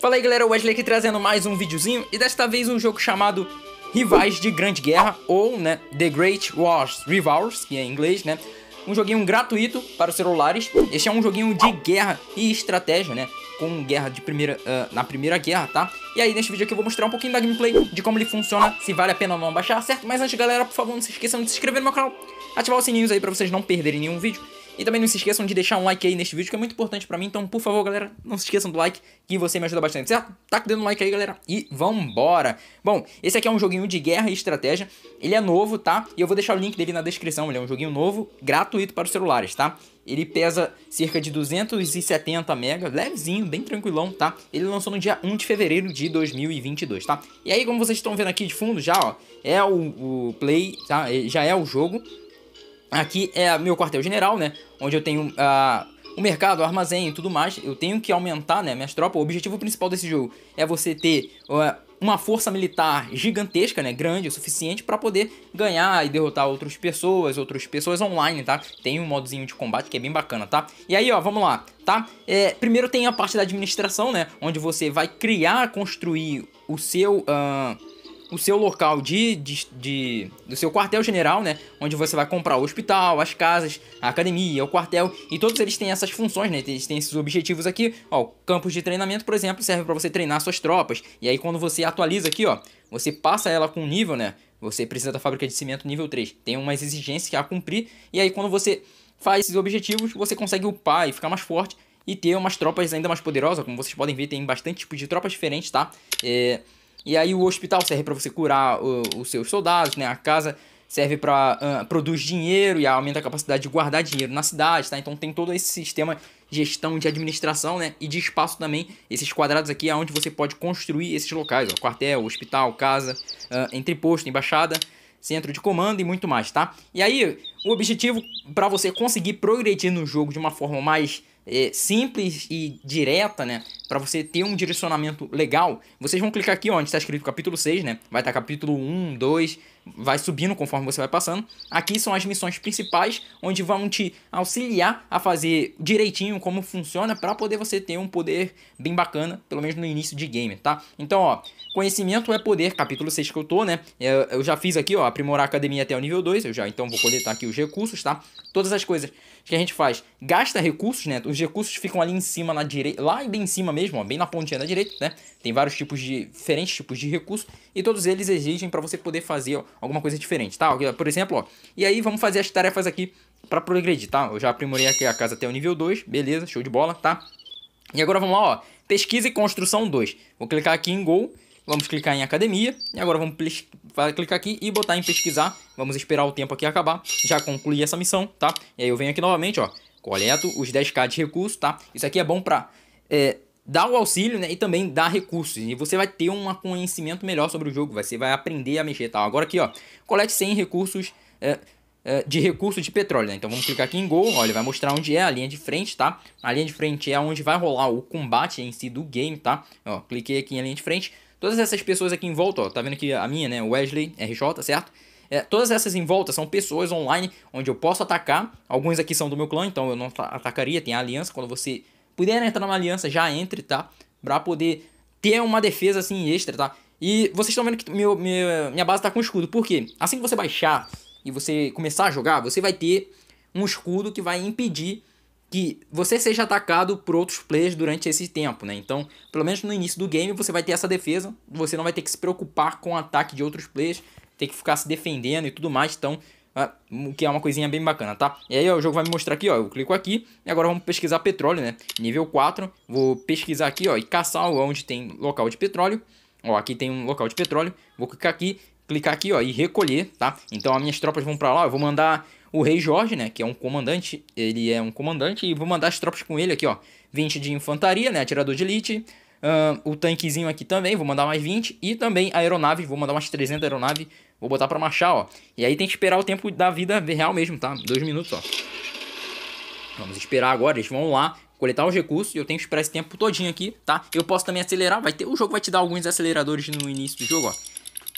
Fala aí galera, Wesley aqui trazendo mais um videozinho e desta vez um jogo chamado Rivais de Grande Guerra ou, né, The Great Wars Rivals, que é em inglês, né? Um joguinho gratuito para os celulares. Este é um joguinho de guerra e estratégia, né? Com guerra de primeira, uh, na primeira guerra, tá? E aí, neste vídeo aqui eu vou mostrar um pouquinho da gameplay, de como ele funciona, se vale a pena ou não baixar, certo? Mas antes, galera, por favor, não se esqueçam de se inscrever no meu canal, ativar os sininhos aí para vocês não perderem nenhum vídeo e também não se esqueçam de deixar um like aí neste vídeo, que é muito importante pra mim. Então, por favor, galera, não se esqueçam do like, que você me ajuda bastante, certo? Taca tá o dedo no like aí, galera, e vambora! Bom, esse aqui é um joguinho de guerra e estratégia. Ele é novo, tá? E eu vou deixar o link dele na descrição. Ele é um joguinho novo, gratuito para os celulares, tá? Ele pesa cerca de 270 megas, levezinho, bem tranquilão, tá? Ele lançou no dia 1 de fevereiro de 2022, tá? E aí, como vocês estão vendo aqui de fundo, já, ó, é o, o Play, tá? Já é o jogo, Aqui é meu quartel-general, né? Onde eu tenho a ah, o mercado, o armazém e tudo mais, eu tenho que aumentar né, minhas tropas. O objetivo principal desse jogo é você ter uh, uma força militar gigantesca, né, grande o suficiente para poder ganhar e derrotar outras pessoas, outras pessoas online, tá? Tem um modozinho de combate que é bem bacana, tá? E aí, ó, vamos lá, tá? É, primeiro tem a parte da administração, né, onde você vai criar, construir o seu... Uh, o seu local de, de, de do seu quartel-general, né? Onde você vai comprar o hospital, as casas, a academia, o quartel e todos eles têm essas funções, né? Eles têm esses objetivos aqui. Ó, campos de treinamento, por exemplo, serve para você treinar suas tropas. E aí quando você atualiza aqui, ó, você passa ela com nível, né? Você precisa da fábrica de cimento nível 3. Tem umas exigências que a cumprir e aí quando você faz esses objetivos, você consegue upar e ficar mais forte e ter umas tropas ainda mais poderosas, como vocês podem ver, tem bastante tipo de tropas diferentes, tá? É... E aí o hospital serve para você curar o, os seus soldados, né? A casa serve para uh, produz dinheiro e aumenta a capacidade de guardar dinheiro na cidade, tá? Então tem todo esse sistema de gestão de administração, né? E de espaço também. Esses quadrados aqui é onde você pode construir esses locais, ó, quartel, hospital, casa, uh, entreposto, embaixada, centro de comando e muito mais, tá? E aí o objetivo para você conseguir progredir no jogo de uma forma mais é, simples e direta, né? Para você ter um direcionamento legal, vocês vão clicar aqui ó, onde está escrito capítulo 6, né? Vai estar tá capítulo 1, 2, vai subindo conforme você vai passando. Aqui são as missões principais, onde vão te auxiliar a fazer direitinho como funciona para poder você ter um poder bem bacana, pelo menos no início de game, tá? Então, ó, Conhecimento é poder, capítulo 6 que eu tô, né? É, eu já fiz aqui, ó, aprimorar a academia até o nível 2, eu já então vou coletar tá, aqui os recursos, tá? Todas as coisas que a gente faz, gasta recursos, né? Os recursos ficam ali em cima na direita, lá bem em cima mesmo, ó, bem na pontinha da direita, né? Tem vários tipos de diferentes tipos de recursos e todos eles exigem para você poder fazer ó, alguma coisa diferente, tá? Por exemplo, ó. E aí vamos fazer as tarefas aqui para progredir, tá? Eu já aprimorei aqui a casa até o nível 2, beleza? Show de bola, tá? E agora vamos lá, ó. Pesquisa e construção 2. Vou clicar aqui em Go Vamos clicar em academia. E agora vamos clicar aqui e botar em pesquisar. Vamos esperar o tempo aqui acabar. Já concluí essa missão, tá? E aí eu venho aqui novamente, ó. Coleto os 10k de recurso, tá? Isso aqui é bom pra... É, o auxílio, né? E também dar recursos. E você vai ter um conhecimento melhor sobre o jogo. Você vai aprender a mexer tal. Tá? Agora aqui, ó. Colete 100 recursos... É, é, de recurso de petróleo, né? Então vamos clicar aqui em Gol, olha, vai mostrar onde é a linha de frente, tá? A linha de frente é onde vai rolar o combate em si do game, tá? Ó, cliquei aqui em linha de frente, Todas essas pessoas aqui em volta, ó, tá vendo aqui a minha, né? Wesley RJ, certo? É, todas essas em volta são pessoas online onde eu posso atacar. Alguns aqui são do meu clã, então eu não atacaria. Tem a aliança. Quando você puder entrar numa aliança, já entre, tá? Pra poder ter uma defesa assim extra, tá? E vocês estão vendo que meu, minha, minha base tá com escudo. Por quê? Assim que você baixar e você começar a jogar, você vai ter um escudo que vai impedir que você seja atacado por outros players durante esse tempo, né? Então, pelo menos no início do game, você vai ter essa defesa, você não vai ter que se preocupar com o ataque de outros players, ter que ficar se defendendo e tudo mais, então, ah, o que é uma coisinha bem bacana, tá? E aí, ó, o jogo vai me mostrar aqui, ó, eu clico aqui, e agora vamos pesquisar petróleo, né? Nível 4, vou pesquisar aqui, ó, e caçar onde tem local de petróleo, ó, aqui tem um local de petróleo, vou clicar aqui, clicar aqui, ó, e recolher, tá? Então, as minhas tropas vão pra lá, eu vou mandar o rei Jorge, né, que é um comandante, ele é um comandante e vou mandar as tropas com ele aqui, ó. 20 de infantaria, né, atirador de elite. Uh, o tanquezinho aqui também, vou mandar mais 20. E também aeronave, vou mandar umas 300 aeronave, vou botar pra marchar, ó. E aí tem que esperar o tempo da vida real mesmo, tá? Dois minutos, ó. Vamos esperar agora, eles vão lá, coletar os recursos e eu tenho que esperar esse tempo todinho aqui, tá? Eu posso também acelerar, vai ter, o jogo vai te dar alguns aceleradores no início do jogo, ó.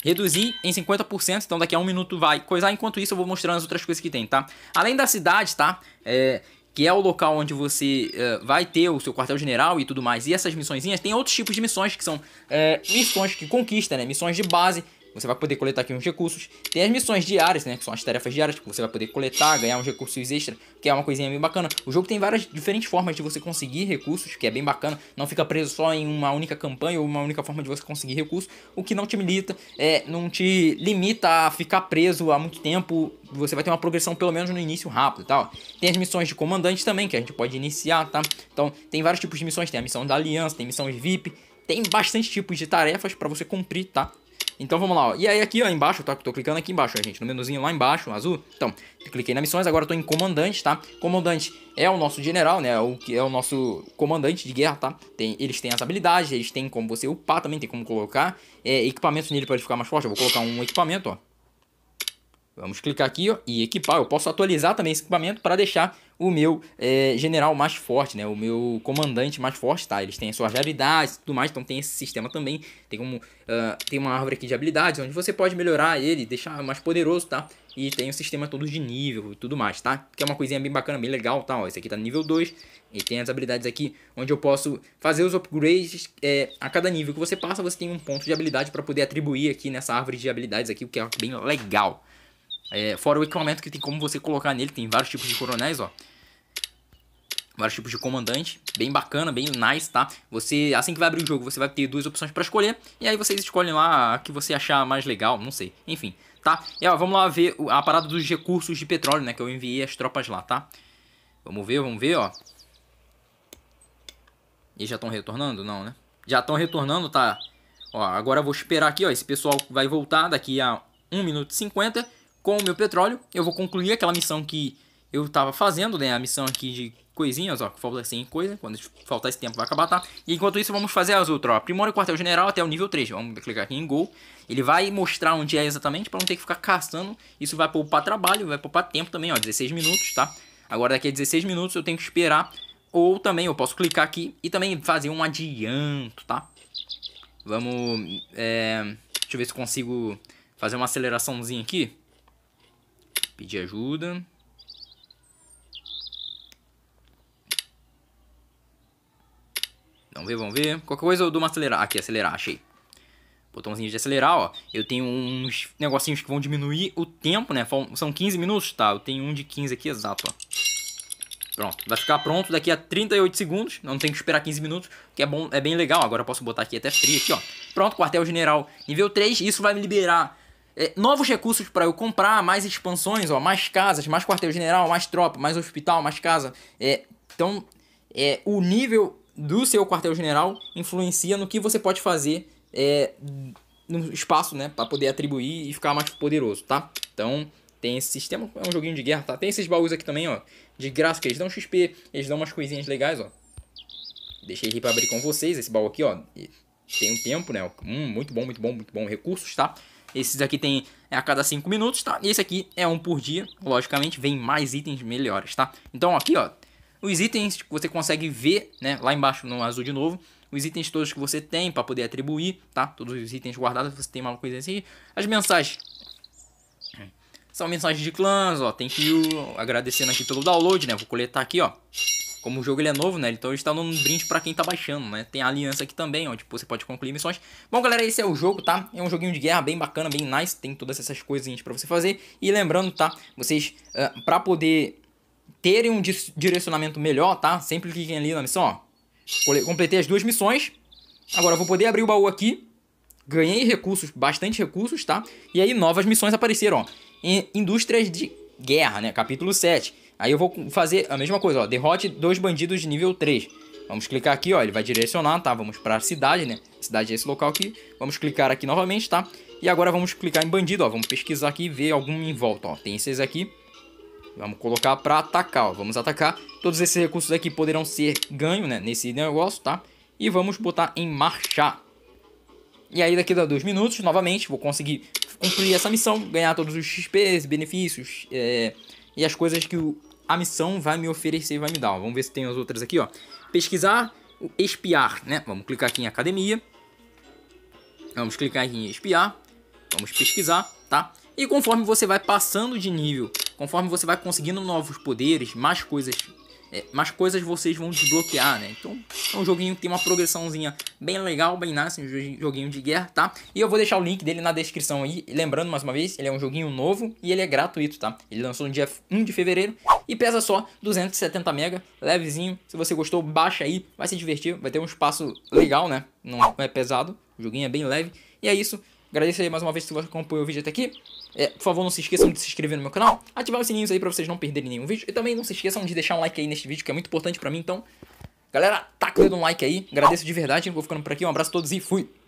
Reduzir em 50%, então daqui a um minuto vai coisar. Enquanto isso, eu vou mostrando as outras coisas que tem, tá? Além da cidade, tá? É, que é o local onde você é, vai ter o seu quartel-general e tudo mais, e essas missõezinhas, tem outros tipos de missões que são é, missões que conquista, né? Missões de base você vai poder coletar aqui uns recursos. Tem as missões diárias, né? Que são as tarefas diárias que você vai poder coletar, ganhar uns recursos extra, que é uma coisinha bem bacana. O jogo tem várias diferentes formas de você conseguir recursos, que é bem bacana. Não fica preso só em uma única campanha ou uma única forma de você conseguir recursos, o que não te limita é, não te limita a ficar preso há muito tempo. Você vai ter uma progressão pelo menos no início rápido, tá? Tem as missões de comandante também, que a gente pode iniciar, tá? Então, tem vários tipos de missões. Tem a missão da aliança, tem missão de VIP, tem bastante tipos de tarefas para você cumprir, tá? Então vamos lá, ó. E aí aqui, ó, embaixo, tá? Tô clicando aqui embaixo, ó, gente, no menuzinho lá embaixo, azul. Então, cliquei na missões, agora eu tô em comandante, tá? Comandante é o nosso general, né? É o que é o nosso comandante de guerra, tá? Tem, eles têm as habilidades, eles têm como você upar também, tem como colocar é, equipamentos nele para ele ficar mais forte. Eu vou colocar um equipamento, ó. Vamos clicar aqui ó, e equipar. Eu posso atualizar também esse equipamento para deixar o meu é, general mais forte, né? O meu comandante mais forte, tá? Eles têm as suas habilidades e tudo mais, então tem esse sistema também. Tem, como, uh, tem uma árvore aqui de habilidades, onde você pode melhorar ele, deixar mais poderoso, tá? E tem o um sistema todo de nível e tudo mais, tá? Que é uma coisinha bem bacana, bem legal, tá? Ó, esse aqui tá no nível 2 e tem as habilidades aqui, onde eu posso fazer os upgrades é, a cada nível que você passa, você tem um ponto de habilidade para poder atribuir aqui nessa árvore de habilidades aqui, o que é bem legal. É, fora o equipamento que tem como você colocar nele, tem vários tipos de coronéis, ó. Vários tipos de comandante, bem bacana, bem nice, tá? Você, assim que vai abrir o jogo, você vai ter duas opções para escolher, e aí vocês escolhem lá a que você achar mais legal, não sei, enfim, tá? E ó, vamos lá ver a parada dos recursos de petróleo, né, que eu enviei as tropas lá, tá? Vamos ver, vamos ver, ó. E já estão retornando? Não, né? Já estão retornando, tá? Ó, agora eu vou esperar aqui, ó, esse pessoal vai voltar daqui a 1 minuto e 50, com o meu petróleo, eu vou concluir aquela missão que eu estava fazendo, né? A missão aqui de coisinhas, ó, que falta assim, coisa, quando faltar esse tempo vai acabar, tá? E enquanto isso vamos fazer as outras, ó. Aprimora o quartel-general até o nível 3, vamos clicar aqui em Go. Ele vai mostrar onde é exatamente para não ter que ficar caçando. Isso vai poupar trabalho, vai poupar tempo também, ó, 16 minutos, tá? Agora daqui a 16 minutos eu tenho que esperar ou também eu posso clicar aqui e também fazer um adianto, tá? Vamos, é... Deixa eu ver se consigo fazer uma aceleraçãozinha aqui. Pedir ajuda. Vamos ver, vamos ver. Qualquer coisa eu dou uma acelerar. Aqui, acelerar, achei. Botãozinho de acelerar, ó. Eu tenho uns negocinhos que vão diminuir o tempo, né? São 15 minutos, tá? Eu tenho um de 15 aqui, exato, ó. Pronto, vai ficar pronto daqui a 38 segundos, não tem que esperar 15 minutos, que é bom, é bem legal. Agora eu posso botar aqui até frio aqui, ó. Pronto, quartel-general nível 3, isso vai me liberar é, novos recursos para eu comprar, mais expansões, ó, mais casas, mais quartel-general, mais tropa, mais hospital, mais casa. É, então, é, o nível do seu quartel-general influencia no que você pode fazer é, no espaço, né? Para poder atribuir e ficar mais poderoso, tá? Então, tem esse sistema, é um joguinho de guerra, tá? Tem esses baús aqui também, ó, de graça, que eles dão XP, eles dão umas coisinhas legais, ó. Deixei aqui para abrir com vocês esse baú aqui, ó. Tem um tempo, né? Hum, muito bom, muito bom, muito bom. Recursos, tá? Esses aqui tem a cada 5 minutos, tá? E esse aqui é um por dia, logicamente, vem mais itens melhores, tá? Então aqui, ó, os itens que você consegue ver, né, lá embaixo no azul de novo, os itens todos que você tem para poder atribuir, tá? Todos os itens guardados, você tem uma coisa assim. As mensagens são mensagens de clãs, ó, tem que agradecendo aqui pelo download, né? Vou coletar aqui, ó. Como o jogo ele é novo, né? Então ele está dando um brinde para quem tá baixando, né? Tem a aliança aqui também, onde tipo, você pode concluir missões. Bom, galera, esse é o jogo, tá? É um joguinho de guerra bem bacana, bem nice. Tem todas essas coisinhas para você fazer. E lembrando, tá? Vocês, uh, ah, para poder terem um direcionamento melhor, tá? Sempre cliquem ali na missão, ó. Completei as duas missões. Agora eu vou poder abrir o baú aqui. Ganhei recursos, bastante recursos, tá? E aí novas missões apareceram, ó. Indústrias de guerra, né? Capítulo 7 Aí eu vou fazer a mesma coisa, ó, derrote dois bandidos de nível 3. Vamos clicar aqui, ó, ele vai direcionar, tá? Vamos para cidade, né? Cidade é esse local aqui. Vamos clicar aqui novamente, tá? E agora vamos clicar em bandido, ó. Vamos pesquisar aqui e ver algum em volta, ó. Tem esses aqui. Vamos colocar para atacar, ó. Vamos atacar. Todos esses recursos aqui poderão ser ganho, né? Nesse negócio, tá? E vamos botar em marchar. E aí daqui a dois minutos, novamente, vou conseguir cumprir essa missão. Ganhar todos os XPs, benefícios é, e as coisas que o a missão vai me oferecer, vai me dar. Ó. Vamos ver se tem as outras aqui, ó. Pesquisar, espiar, né? Vamos clicar aqui em academia. Vamos clicar aqui em espiar. Vamos pesquisar, tá? E conforme você vai passando de nível, conforme você vai conseguindo novos poderes, mais coisas é, mais coisas vocês vão desbloquear, né? Então é um joguinho que tem uma progressãozinha bem legal, bem nice, um joguinho de guerra, tá? E eu vou deixar o link dele na descrição aí. lembrando mais uma vez, ele é um joguinho novo e ele é gratuito, tá? Ele lançou no dia 1 de fevereiro e pesa só 270 mega, levezinho. Se você gostou, baixa aí, vai se divertir, vai ter um espaço legal, né? Não é pesado, o joguinho é bem leve. E é isso. Agradeço aí mais uma vez se você acompanhou o vídeo até aqui. É, por favor, não se esqueçam de se inscrever no meu canal, ativar os sininhos aí pra vocês não perderem nenhum vídeo. E também não se esqueçam de deixar um like aí neste vídeo, que é muito importante pra mim. Então, galera, tá o um like aí. Agradeço de verdade. Vou ficando por aqui. Um abraço a todos e fui!